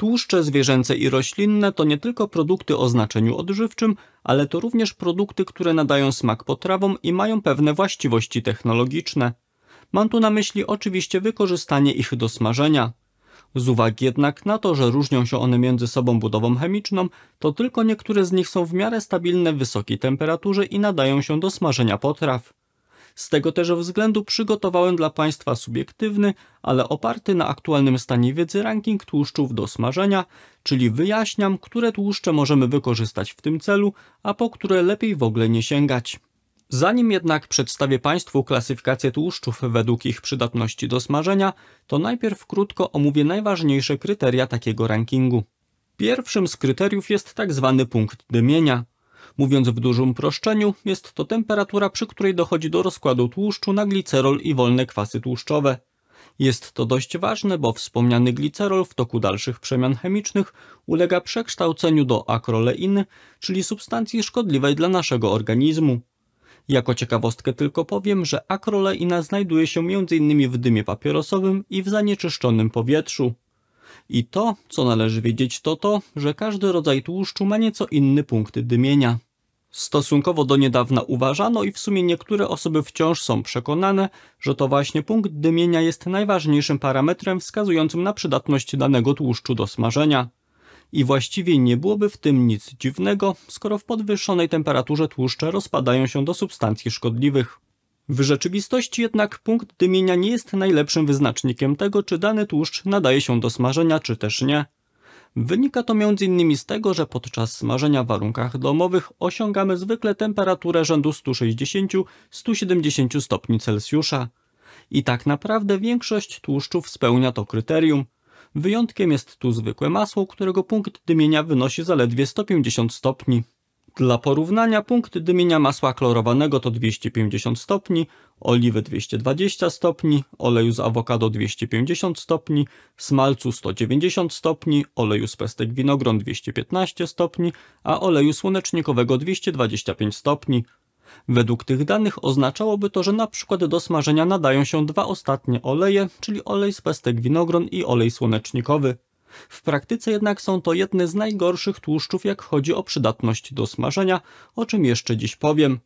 Tłuszcze zwierzęce i roślinne to nie tylko produkty o znaczeniu odżywczym, ale to również produkty, które nadają smak potrawom i mają pewne właściwości technologiczne. Mam tu na myśli oczywiście wykorzystanie ich do smażenia. Z uwagi jednak na to, że różnią się one między sobą budową chemiczną, to tylko niektóre z nich są w miarę stabilne w wysokiej temperaturze i nadają się do smażenia potraw. Z tego też względu przygotowałem dla Państwa subiektywny, ale oparty na aktualnym stanie wiedzy ranking tłuszczów do smażenia, czyli wyjaśniam, które tłuszcze możemy wykorzystać w tym celu, a po które lepiej w ogóle nie sięgać. Zanim jednak przedstawię Państwu klasyfikację tłuszczów według ich przydatności do smażenia, to najpierw krótko omówię najważniejsze kryteria takiego rankingu. Pierwszym z kryteriów jest tak zwany punkt dymienia – Mówiąc w dużym uproszczeniu, jest to temperatura, przy której dochodzi do rozkładu tłuszczu na glicerol i wolne kwasy tłuszczowe. Jest to dość ważne, bo wspomniany glicerol w toku dalszych przemian chemicznych ulega przekształceniu do akroleiny, czyli substancji szkodliwej dla naszego organizmu. Jako ciekawostkę tylko powiem, że akroleina znajduje się m.in. w dymie papierosowym i w zanieczyszczonym powietrzu. I to, co należy wiedzieć, to to, że każdy rodzaj tłuszczu ma nieco inny punkt dymienia. Stosunkowo do niedawna uważano i w sumie niektóre osoby wciąż są przekonane, że to właśnie punkt dymienia jest najważniejszym parametrem wskazującym na przydatność danego tłuszczu do smażenia. I właściwie nie byłoby w tym nic dziwnego, skoro w podwyższonej temperaturze tłuszcze rozpadają się do substancji szkodliwych. W rzeczywistości jednak punkt dymienia nie jest najlepszym wyznacznikiem tego, czy dany tłuszcz nadaje się do smażenia, czy też nie. Wynika to m.in. z tego, że podczas smażenia w warunkach domowych osiągamy zwykle temperaturę rzędu 160-170 stopni Celsjusza. I tak naprawdę większość tłuszczów spełnia to kryterium. Wyjątkiem jest tu zwykłe masło, którego punkt dymienia wynosi zaledwie 150 stopni. Dla porównania punkt dymienia masła klorowanego to 250 stopni, oliwy 220 stopni, oleju z awokado 250 stopni, smalcu 190 stopni, oleju z pestek winogron 215 stopni, a oleju słonecznikowego 225 stopni. Według tych danych oznaczałoby to, że na przykład do smażenia nadają się dwa ostatnie oleje, czyli olej z pestek winogron i olej słonecznikowy. W praktyce jednak są to jedne z najgorszych tłuszczów, jak chodzi o przydatność do smażenia, o czym jeszcze dziś powiem.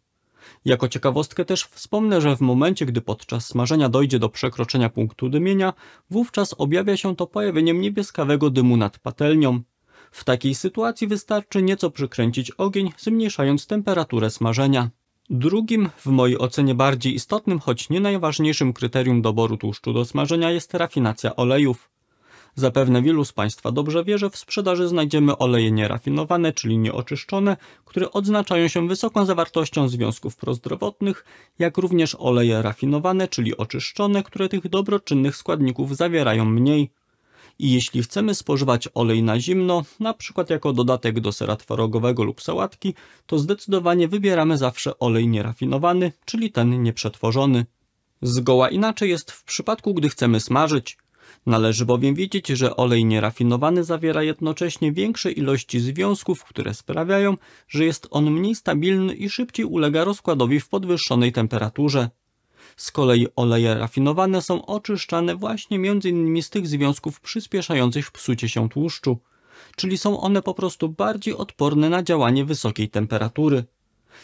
Jako ciekawostkę też wspomnę, że w momencie, gdy podczas smażenia dojdzie do przekroczenia punktu dymienia, wówczas objawia się to pojawieniem niebieskawego dymu nad patelnią. W takiej sytuacji wystarczy nieco przykręcić ogień, zmniejszając temperaturę smażenia. Drugim, w mojej ocenie bardziej istotnym, choć nie najważniejszym kryterium doboru tłuszczu do smażenia jest rafinacja olejów. Zapewne wielu z Państwa dobrze wie, że w sprzedaży znajdziemy oleje nierafinowane, czyli nieoczyszczone, które odznaczają się wysoką zawartością związków prozdrowotnych, jak również oleje rafinowane, czyli oczyszczone, które tych dobroczynnych składników zawierają mniej. I jeśli chcemy spożywać olej na zimno, na przykład jako dodatek do sera twarogowego lub sałatki, to zdecydowanie wybieramy zawsze olej nierafinowany, czyli ten nieprzetworzony. Zgoła inaczej jest w przypadku, gdy chcemy smażyć. Należy bowiem wiedzieć, że olej nierafinowany zawiera jednocześnie większe ilości związków, które sprawiają, że jest on mniej stabilny i szybciej ulega rozkładowi w podwyższonej temperaturze. Z kolei oleje rafinowane są oczyszczane właśnie m.in. z tych związków przyspieszających psucie się tłuszczu, czyli są one po prostu bardziej odporne na działanie wysokiej temperatury.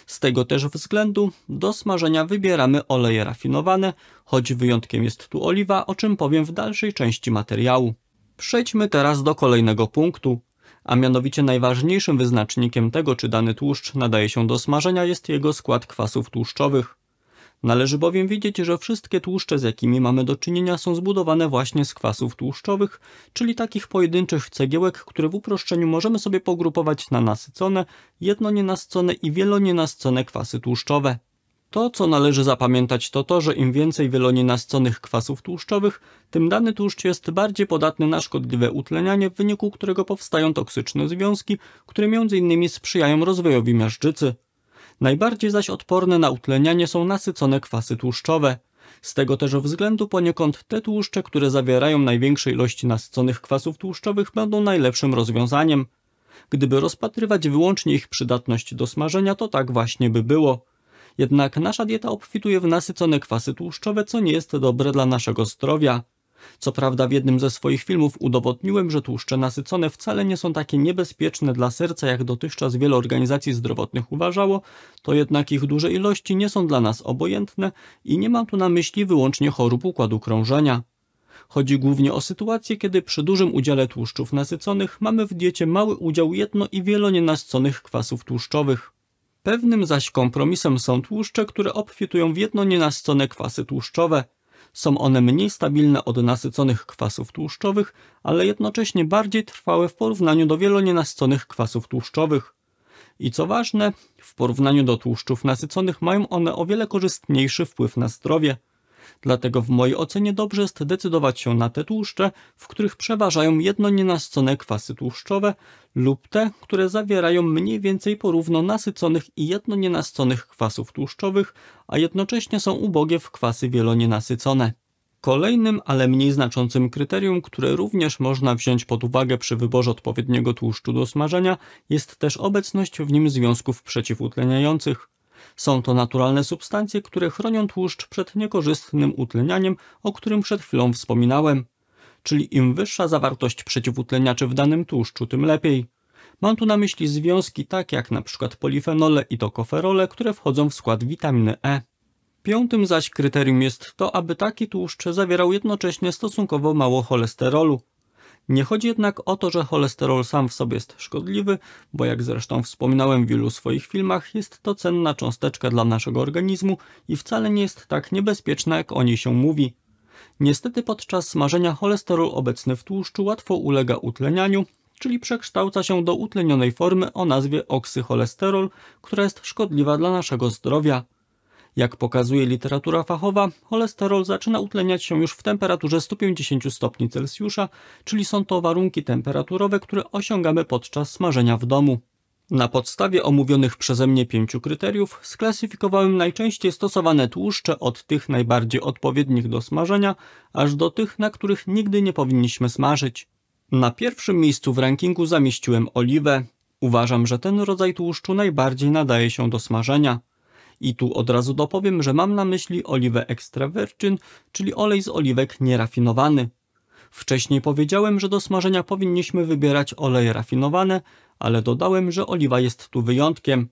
Z tego też względu do smażenia wybieramy oleje rafinowane, choć wyjątkiem jest tu oliwa, o czym powiem w dalszej części materiału. Przejdźmy teraz do kolejnego punktu, a mianowicie najważniejszym wyznacznikiem tego, czy dany tłuszcz nadaje się do smażenia jest jego skład kwasów tłuszczowych. Należy bowiem wiedzieć, że wszystkie tłuszcze, z jakimi mamy do czynienia, są zbudowane właśnie z kwasów tłuszczowych, czyli takich pojedynczych cegiełek, które w uproszczeniu możemy sobie pogrupować na nasycone, jednonienascone i wielonienascone kwasy tłuszczowe. To, co należy zapamiętać, to to, że im więcej wielonienasconych kwasów tłuszczowych, tym dany tłuszcz jest bardziej podatny na szkodliwe utlenianie, w wyniku którego powstają toksyczne związki, które m.in. sprzyjają rozwojowi miażdżycy. Najbardziej zaś odporne na utlenianie są nasycone kwasy tłuszczowe. Z tego też względu poniekąd te tłuszcze, które zawierają największe ilości nasyconych kwasów tłuszczowych będą najlepszym rozwiązaniem. Gdyby rozpatrywać wyłącznie ich przydatność do smażenia, to tak właśnie by było. Jednak nasza dieta obfituje w nasycone kwasy tłuszczowe, co nie jest dobre dla naszego zdrowia. Co prawda w jednym ze swoich filmów udowodniłem, że tłuszcze nasycone wcale nie są takie niebezpieczne dla serca, jak dotychczas wiele organizacji zdrowotnych uważało, to jednak ich duże ilości nie są dla nas obojętne i nie mam tu na myśli wyłącznie chorób układu krążenia. Chodzi głównie o sytuację, kiedy przy dużym udziale tłuszczów nasyconych mamy w diecie mały udział jedno i wielonienasyconych kwasów tłuszczowych. Pewnym zaś kompromisem są tłuszcze, które obfitują w jedno nienasycone kwasy tłuszczowe – są one mniej stabilne od nasyconych kwasów tłuszczowych, ale jednocześnie bardziej trwałe w porównaniu do wielonienasyconych kwasów tłuszczowych. I co ważne, w porównaniu do tłuszczów nasyconych mają one o wiele korzystniejszy wpływ na zdrowie. Dlatego w mojej ocenie dobrze jest decydować się na te tłuszcze, w których przeważają jedno nienasycone kwasy tłuszczowe lub te, które zawierają mniej więcej porówno nasyconych i jedno nienasyconych kwasów tłuszczowych, a jednocześnie są ubogie w kwasy wielonienasycone. Kolejnym, ale mniej znaczącym kryterium, które również można wziąć pod uwagę przy wyborze odpowiedniego tłuszczu do smażenia, jest też obecność w nim związków przeciwutleniających. Są to naturalne substancje, które chronią tłuszcz przed niekorzystnym utlenianiem, o którym przed chwilą wspominałem. Czyli im wyższa zawartość przeciwutleniaczy w danym tłuszczu, tym lepiej. Mam tu na myśli związki takie jak np. polifenole i tokoferole, które wchodzą w skład witaminy E. Piątym zaś kryterium jest to, aby taki tłuszcz zawierał jednocześnie stosunkowo mało cholesterolu. Nie chodzi jednak o to, że cholesterol sam w sobie jest szkodliwy, bo jak zresztą wspominałem w wielu swoich filmach, jest to cenna cząsteczka dla naszego organizmu i wcale nie jest tak niebezpieczna, jak o niej się mówi. Niestety podczas smażenia cholesterol obecny w tłuszczu łatwo ulega utlenianiu, czyli przekształca się do utlenionej formy o nazwie oksycholesterol, która jest szkodliwa dla naszego zdrowia. Jak pokazuje literatura fachowa, cholesterol zaczyna utleniać się już w temperaturze 150 stopni Celsjusza, czyli są to warunki temperaturowe, które osiągamy podczas smażenia w domu. Na podstawie omówionych przeze mnie pięciu kryteriów sklasyfikowałem najczęściej stosowane tłuszcze od tych najbardziej odpowiednich do smażenia, aż do tych, na których nigdy nie powinniśmy smażyć. Na pierwszym miejscu w rankingu zamieściłem oliwę. Uważam, że ten rodzaj tłuszczu najbardziej nadaje się do smażenia. I tu od razu dopowiem, że mam na myśli oliwę extra virgin, czyli olej z oliwek nierafinowany. Wcześniej powiedziałem, że do smażenia powinniśmy wybierać oleje rafinowane, ale dodałem, że oliwa jest tu wyjątkiem.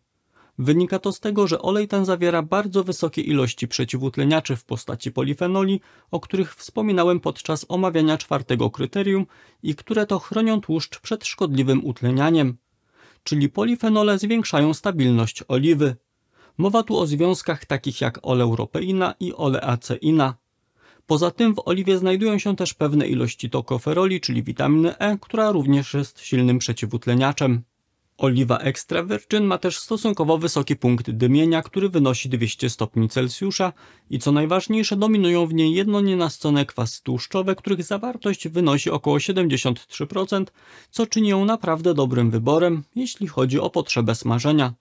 Wynika to z tego, że olej ten zawiera bardzo wysokie ilości przeciwutleniaczy w postaci polifenoli, o których wspominałem podczas omawiania czwartego kryterium i które to chronią tłuszcz przed szkodliwym utlenianiem. Czyli polifenole zwiększają stabilność oliwy. Mowa tu o związkach takich jak oleuropeina i oleaceina. Poza tym w oliwie znajdują się też pewne ilości tokoferoli, czyli witaminy E, która również jest silnym przeciwutleniaczem. Oliwa extra virgin ma też stosunkowo wysoki punkt dymienia, który wynosi 200 stopni Celsjusza i co najważniejsze dominują w niej jednonienascone kwasy tłuszczowe, których zawartość wynosi około 73%, co czyni ją naprawdę dobrym wyborem, jeśli chodzi o potrzebę smażenia.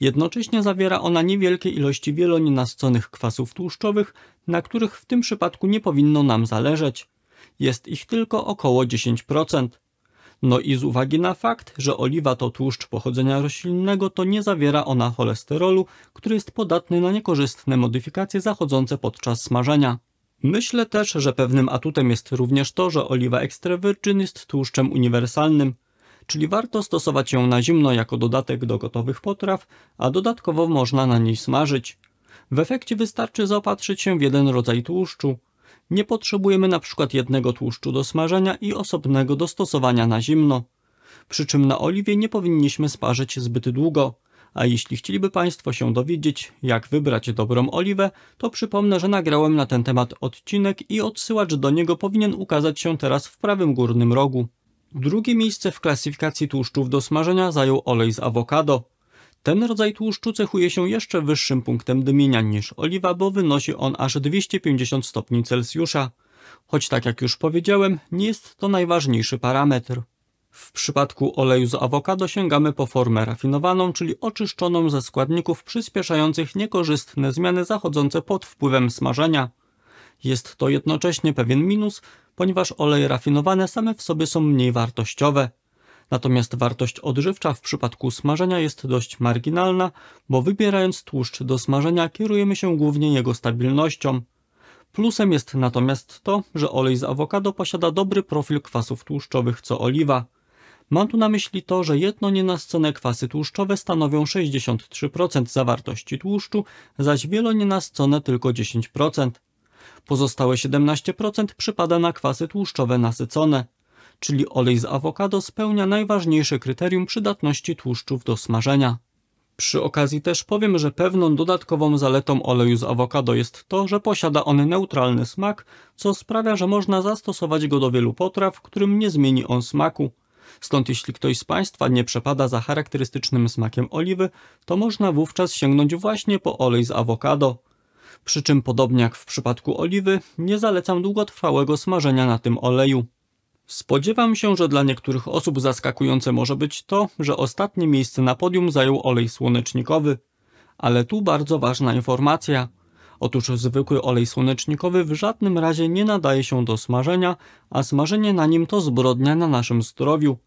Jednocześnie zawiera ona niewielkie ilości wielonienasyconych kwasów tłuszczowych, na których w tym przypadku nie powinno nam zależeć. Jest ich tylko około 10%. No i z uwagi na fakt, że oliwa to tłuszcz pochodzenia roślinnego, to nie zawiera ona cholesterolu, który jest podatny na niekorzystne modyfikacje zachodzące podczas smażenia. Myślę też, że pewnym atutem jest również to, że oliwa extra virgin jest tłuszczem uniwersalnym, czyli warto stosować ją na zimno jako dodatek do gotowych potraw, a dodatkowo można na niej smażyć. W efekcie wystarczy zaopatrzyć się w jeden rodzaj tłuszczu. Nie potrzebujemy na przykład jednego tłuszczu do smażenia i osobnego do stosowania na zimno. Przy czym na oliwie nie powinniśmy sparzyć zbyt długo. A jeśli chcieliby Państwo się dowiedzieć, jak wybrać dobrą oliwę, to przypomnę, że nagrałem na ten temat odcinek i odsyłacz do niego powinien ukazać się teraz w prawym górnym rogu. Drugie miejsce w klasyfikacji tłuszczów do smażenia zajął olej z awokado. Ten rodzaj tłuszczu cechuje się jeszcze wyższym punktem dymienia niż oliwa, bo wynosi on aż 250 stopni Celsjusza. Choć tak jak już powiedziałem, nie jest to najważniejszy parametr. W przypadku oleju z awokado sięgamy po formę rafinowaną, czyli oczyszczoną ze składników przyspieszających niekorzystne zmiany zachodzące pod wpływem smażenia. Jest to jednocześnie pewien minus, ponieważ oleje rafinowane same w sobie są mniej wartościowe. Natomiast wartość odżywcza w przypadku smażenia jest dość marginalna, bo wybierając tłuszcz do smażenia kierujemy się głównie jego stabilnością. Plusem jest natomiast to, że olej z awokado posiada dobry profil kwasów tłuszczowych co oliwa. Mam tu na myśli to, że jedno nienascone kwasy tłuszczowe stanowią 63% zawartości tłuszczu, zaś wielonienascone tylko 10%. Pozostałe 17% przypada na kwasy tłuszczowe nasycone, czyli olej z awokado spełnia najważniejsze kryterium przydatności tłuszczów do smażenia. Przy okazji też powiem, że pewną dodatkową zaletą oleju z awokado jest to, że posiada on neutralny smak, co sprawia, że można zastosować go do wielu potraw, którym nie zmieni on smaku. Stąd jeśli ktoś z Państwa nie przepada za charakterystycznym smakiem oliwy, to można wówczas sięgnąć właśnie po olej z awokado. Przy czym podobnie jak w przypadku oliwy, nie zalecam długotrwałego smażenia na tym oleju. Spodziewam się, że dla niektórych osób zaskakujące może być to, że ostatnie miejsce na podium zajął olej słonecznikowy. Ale tu bardzo ważna informacja. Otóż zwykły olej słonecznikowy w żadnym razie nie nadaje się do smażenia, a smażenie na nim to zbrodnia na naszym zdrowiu.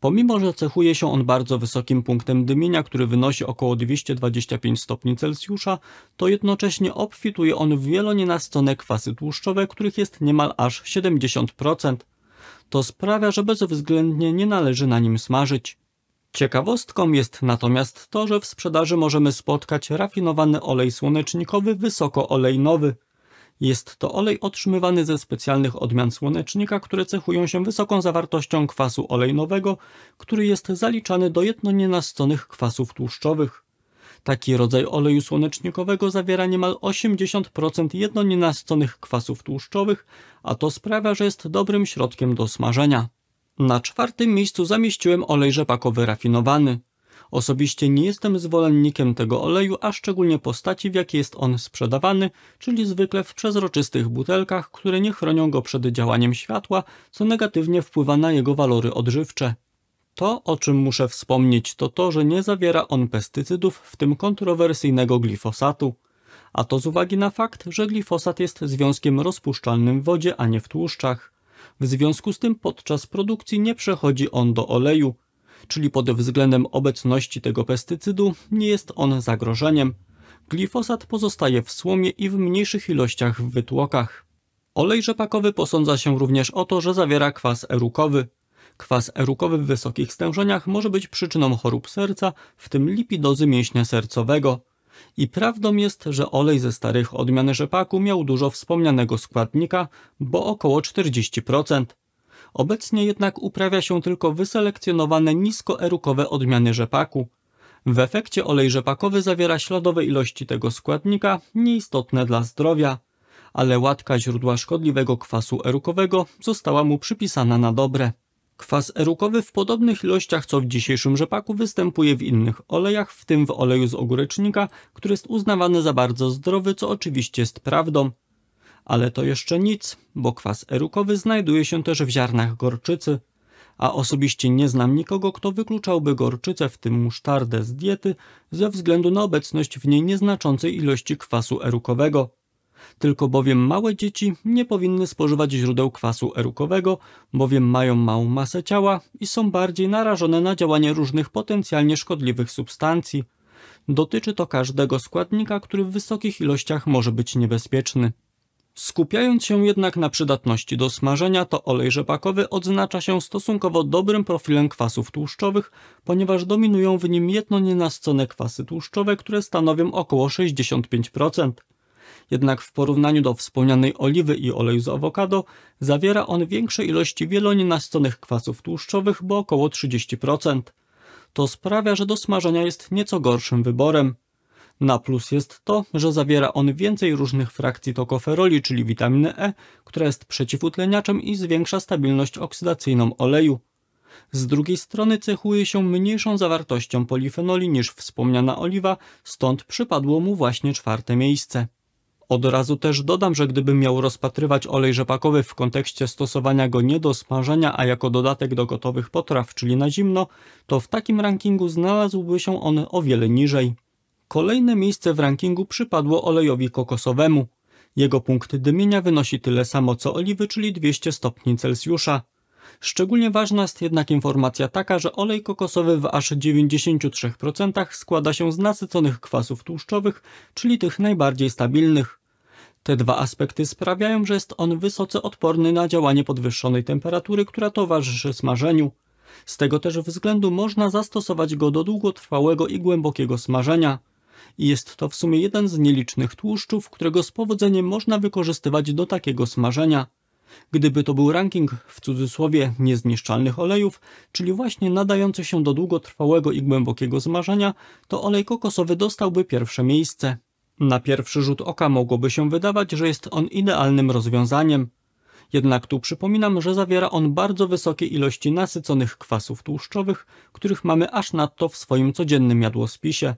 Pomimo, że cechuje się on bardzo wysokim punktem dymienia, który wynosi około 225 stopni Celsjusza, to jednocześnie obfituje on w wielonienastonek kwasy tłuszczowe, których jest niemal aż 70%. To sprawia, że bezwzględnie nie należy na nim smażyć. Ciekawostką jest natomiast to, że w sprzedaży możemy spotkać rafinowany olej słonecznikowy wysokoolejnowy. Jest to olej otrzymywany ze specjalnych odmian słonecznika, które cechują się wysoką zawartością kwasu olejnowego, który jest zaliczany do jednonienastonych kwasów tłuszczowych. Taki rodzaj oleju słonecznikowego zawiera niemal 80% jednonienastonych kwasów tłuszczowych, a to sprawia, że jest dobrym środkiem do smażenia. Na czwartym miejscu zamieściłem olej rzepakowy rafinowany. Osobiście nie jestem zwolennikiem tego oleju, a szczególnie postaci, w jakiej jest on sprzedawany, czyli zwykle w przezroczystych butelkach, które nie chronią go przed działaniem światła, co negatywnie wpływa na jego walory odżywcze. To, o czym muszę wspomnieć, to to, że nie zawiera on pestycydów, w tym kontrowersyjnego glifosatu. A to z uwagi na fakt, że glifosat jest związkiem rozpuszczalnym w wodzie, a nie w tłuszczach. W związku z tym podczas produkcji nie przechodzi on do oleju czyli pod względem obecności tego pestycydu nie jest on zagrożeniem. Glifosat pozostaje w słomie i w mniejszych ilościach w wytłokach. Olej rzepakowy posądza się również o to, że zawiera kwas erukowy. Kwas erukowy w wysokich stężeniach może być przyczyną chorób serca, w tym lipidozy mięśnia sercowego. I prawdą jest, że olej ze starych odmian rzepaku miał dużo wspomnianego składnika, bo około 40%. Obecnie jednak uprawia się tylko wyselekcjonowane niskoerukowe odmiany rzepaku. W efekcie olej rzepakowy zawiera śladowe ilości tego składnika, nieistotne dla zdrowia, ale łatka źródła szkodliwego kwasu erukowego została mu przypisana na dobre. Kwas erukowy w podobnych ilościach co w dzisiejszym rzepaku występuje w innych olejach, w tym w oleju z ogórecznika, który jest uznawany za bardzo zdrowy, co oczywiście jest prawdą. Ale to jeszcze nic, bo kwas erukowy znajduje się też w ziarnach gorczycy, a osobiście nie znam nikogo, kto wykluczałby gorczycę, w tym musztardę, z diety ze względu na obecność w niej nieznaczącej ilości kwasu erukowego. Tylko bowiem małe dzieci nie powinny spożywać źródeł kwasu erukowego, bowiem mają małą masę ciała i są bardziej narażone na działanie różnych potencjalnie szkodliwych substancji. Dotyczy to każdego składnika, który w wysokich ilościach może być niebezpieczny. Skupiając się jednak na przydatności do smażenia, to olej rzepakowy odznacza się stosunkowo dobrym profilem kwasów tłuszczowych, ponieważ dominują w nim jednonienascone kwasy tłuszczowe, które stanowią około 65%. Jednak w porównaniu do wspomnianej oliwy i oleju z awokado zawiera on większe ilości wielonienastonych kwasów tłuszczowych, bo około 30%. To sprawia, że do smażenia jest nieco gorszym wyborem. Na plus jest to, że zawiera on więcej różnych frakcji tokoferoli, czyli witaminy E, która jest przeciwutleniaczem i zwiększa stabilność oksydacyjną oleju. Z drugiej strony cechuje się mniejszą zawartością polifenoli niż wspomniana oliwa, stąd przypadło mu właśnie czwarte miejsce. Od razu też dodam, że gdybym miał rozpatrywać olej rzepakowy w kontekście stosowania go nie do smażenia, a jako dodatek do gotowych potraw, czyli na zimno, to w takim rankingu znalazłby się on o wiele niżej. Kolejne miejsce w rankingu przypadło olejowi kokosowemu. Jego punkt dymienia wynosi tyle samo co oliwy, czyli 200 stopni Celsjusza. Szczególnie ważna jest jednak informacja taka, że olej kokosowy w aż 93% składa się z nasyconych kwasów tłuszczowych, czyli tych najbardziej stabilnych. Te dwa aspekty sprawiają, że jest on wysoce odporny na działanie podwyższonej temperatury, która towarzyszy smażeniu. Z tego też względu można zastosować go do długotrwałego i głębokiego smażenia i jest to w sumie jeden z nielicznych tłuszczów, którego z powodzeniem można wykorzystywać do takiego smażenia. Gdyby to był ranking w cudzysłowie niezniszczalnych olejów, czyli właśnie nadający się do długotrwałego i głębokiego zmarzenia, to olej kokosowy dostałby pierwsze miejsce. Na pierwszy rzut oka mogłoby się wydawać, że jest on idealnym rozwiązaniem. Jednak tu przypominam, że zawiera on bardzo wysokie ilości nasyconych kwasów tłuszczowych, których mamy aż nadto w swoim codziennym jadłospisie.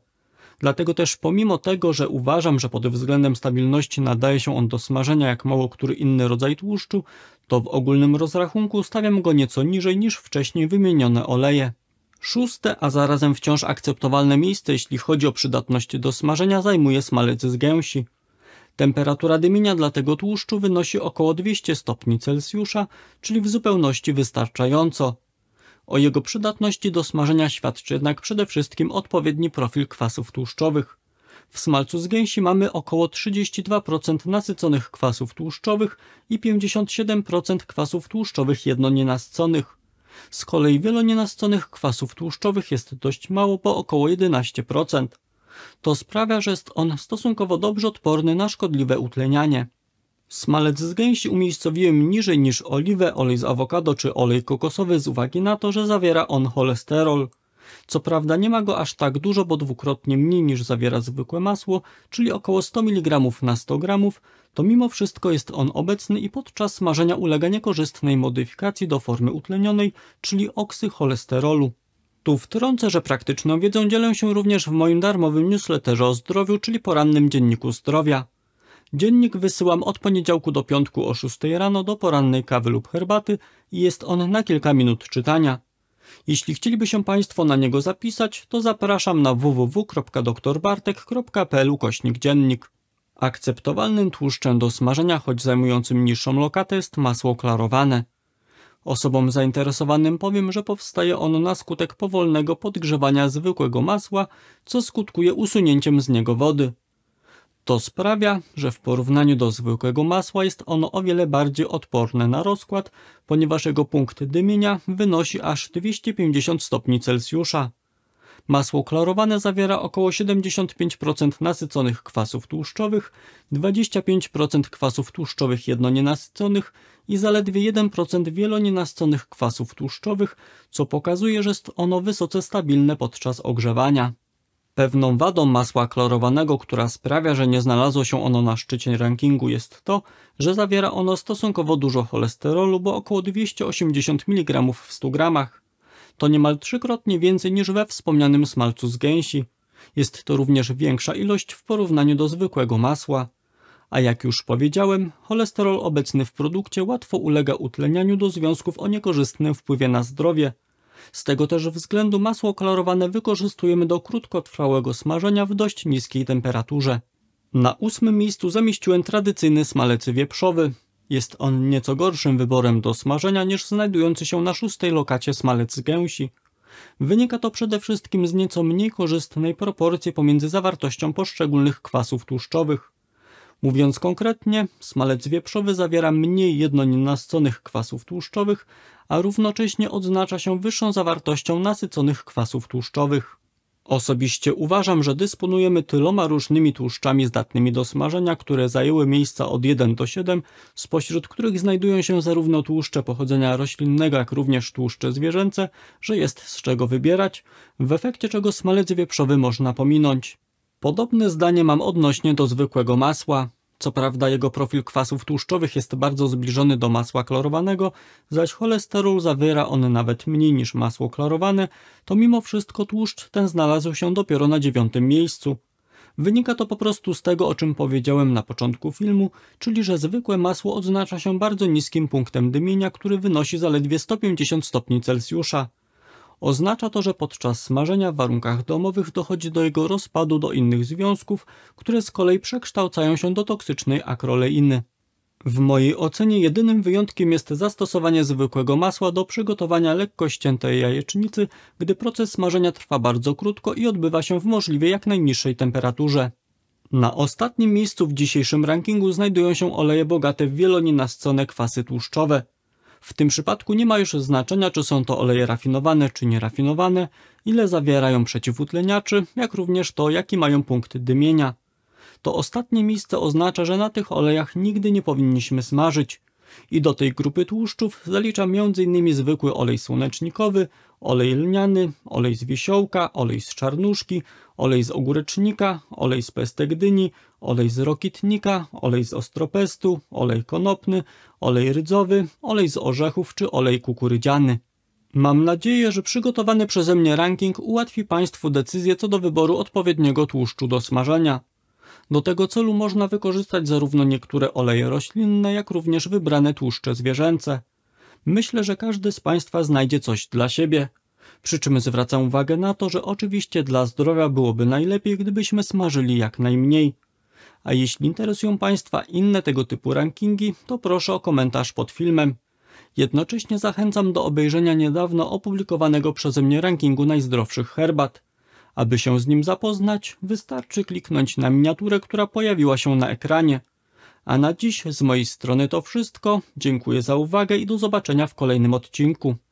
Dlatego też pomimo tego, że uważam, że pod względem stabilności nadaje się on do smażenia jak mało który inny rodzaj tłuszczu, to w ogólnym rozrachunku stawiam go nieco niżej niż wcześniej wymienione oleje. Szóste, a zarazem wciąż akceptowalne miejsce, jeśli chodzi o przydatność do smażenia, zajmuje smalec z gęsi. Temperatura dymienia dla tego tłuszczu wynosi około 200 stopni Celsjusza, czyli w zupełności wystarczająco. O jego przydatności do smażenia świadczy jednak przede wszystkim odpowiedni profil kwasów tłuszczowych. W smalcu z gęsi mamy około 32% nasyconych kwasów tłuszczowych i 57% kwasów tłuszczowych jednonienasconych. Z kolei wielonienasconych kwasów tłuszczowych jest dość mało, po około 11%. To sprawia, że jest on stosunkowo dobrze odporny na szkodliwe utlenianie. Smalec z gęsi umiejscowiłem niżej niż oliwę, olej z awokado czy olej kokosowy z uwagi na to, że zawiera on cholesterol. Co prawda nie ma go aż tak dużo, bo dwukrotnie mniej niż zawiera zwykłe masło, czyli około 100 mg na 100 g, to mimo wszystko jest on obecny i podczas smażenia ulega niekorzystnej modyfikacji do formy utlenionej, czyli oksycholesterolu. Tu wtrącę, że praktyczną wiedzą dzielę się również w moim darmowym newsletterze o zdrowiu, czyli porannym dzienniku zdrowia. Dziennik wysyłam od poniedziałku do piątku o 6 rano do porannej kawy lub herbaty i jest on na kilka minut czytania. Jeśli chcieliby się Państwo na niego zapisać, to zapraszam na www.doktorbartek.pl kośnik dziennik. Akceptowalnym tłuszczem do smażenia, choć zajmującym niższą lokatę, jest masło klarowane. Osobom zainteresowanym powiem, że powstaje ono na skutek powolnego podgrzewania zwykłego masła, co skutkuje usunięciem z niego wody. To sprawia, że w porównaniu do zwykłego masła jest ono o wiele bardziej odporne na rozkład, ponieważ jego punkt dymienia wynosi aż 250 stopni Celsjusza. Masło klarowane zawiera około 75% nasyconych kwasów tłuszczowych, 25% kwasów tłuszczowych jednonienasyconych i zaledwie 1% wielonienasyconych kwasów tłuszczowych, co pokazuje, że jest ono wysoce stabilne podczas ogrzewania. Pewną wadą masła klorowanego, która sprawia, że nie znalazło się ono na szczycie rankingu jest to, że zawiera ono stosunkowo dużo cholesterolu, bo około 280 mg w 100 gramach. To niemal trzykrotnie więcej niż we wspomnianym smalcu z gęsi. Jest to również większa ilość w porównaniu do zwykłego masła. A jak już powiedziałem, cholesterol obecny w produkcie łatwo ulega utlenianiu do związków o niekorzystnym wpływie na zdrowie – z tego też względu masło kolorowane wykorzystujemy do krótkotrwałego smażenia w dość niskiej temperaturze. Na ósmym miejscu zamieściłem tradycyjny smalec wieprzowy. Jest on nieco gorszym wyborem do smażenia niż znajdujący się na szóstej lokacie smalec gęsi. Wynika to przede wszystkim z nieco mniej korzystnej proporcji pomiędzy zawartością poszczególnych kwasów tłuszczowych. Mówiąc konkretnie, smalec wieprzowy zawiera mniej jednonienasyconych kwasów tłuszczowych, a równocześnie odznacza się wyższą zawartością nasyconych kwasów tłuszczowych. Osobiście uważam, że dysponujemy tyloma różnymi tłuszczami zdatnymi do smażenia, które zajęły miejsca od 1 do 7, spośród których znajdują się zarówno tłuszcze pochodzenia roślinnego, jak również tłuszcze zwierzęce, że jest z czego wybierać, w efekcie czego smalec wieprzowy można pominąć. Podobne zdanie mam odnośnie do zwykłego masła. Co prawda jego profil kwasów tłuszczowych jest bardzo zbliżony do masła klorowanego, zaś cholesterol zawiera on nawet mniej niż masło klorowane, to mimo wszystko tłuszcz ten znalazł się dopiero na dziewiątym miejscu. Wynika to po prostu z tego, o czym powiedziałem na początku filmu, czyli że zwykłe masło odznacza się bardzo niskim punktem dymienia, który wynosi zaledwie 150 stopni Celsjusza. Oznacza to, że podczas smażenia w warunkach domowych dochodzi do jego rozpadu do innych związków, które z kolei przekształcają się do toksycznej akroleiny. W mojej ocenie jedynym wyjątkiem jest zastosowanie zwykłego masła do przygotowania lekko ściętej jajecznicy, gdy proces smażenia trwa bardzo krótko i odbywa się w możliwie jak najniższej temperaturze. Na ostatnim miejscu w dzisiejszym rankingu znajdują się oleje bogate w wieloninasscone kwasy tłuszczowe. W tym przypadku nie ma już znaczenia, czy są to oleje rafinowane czy nierafinowane, ile zawierają przeciwutleniaczy, jak również to, jakie mają punkty dymienia. To ostatnie miejsce oznacza, że na tych olejach nigdy nie powinniśmy smażyć. I do tej grupy tłuszczów zaliczam m.in. zwykły olej słonecznikowy, olej lniany, olej z wisiołka, olej z czarnuszki, olej z ogórecznika, olej z pestek dyni, olej z rokitnika, olej z ostropestu, olej konopny, olej rydzowy, olej z orzechów czy olej kukurydziany. Mam nadzieję, że przygotowany przeze mnie ranking ułatwi Państwu decyzję co do wyboru odpowiedniego tłuszczu do smażenia. Do tego celu można wykorzystać zarówno niektóre oleje roślinne, jak również wybrane tłuszcze zwierzęce. Myślę, że każdy z Państwa znajdzie coś dla siebie. Przy czym zwracam uwagę na to, że oczywiście dla zdrowia byłoby najlepiej, gdybyśmy smażyli jak najmniej. A jeśli interesują Państwa inne tego typu rankingi, to proszę o komentarz pod filmem. Jednocześnie zachęcam do obejrzenia niedawno opublikowanego przeze mnie rankingu najzdrowszych herbat. Aby się z nim zapoznać, wystarczy kliknąć na miniaturę, która pojawiła się na ekranie. A na dziś z mojej strony to wszystko. Dziękuję za uwagę i do zobaczenia w kolejnym odcinku.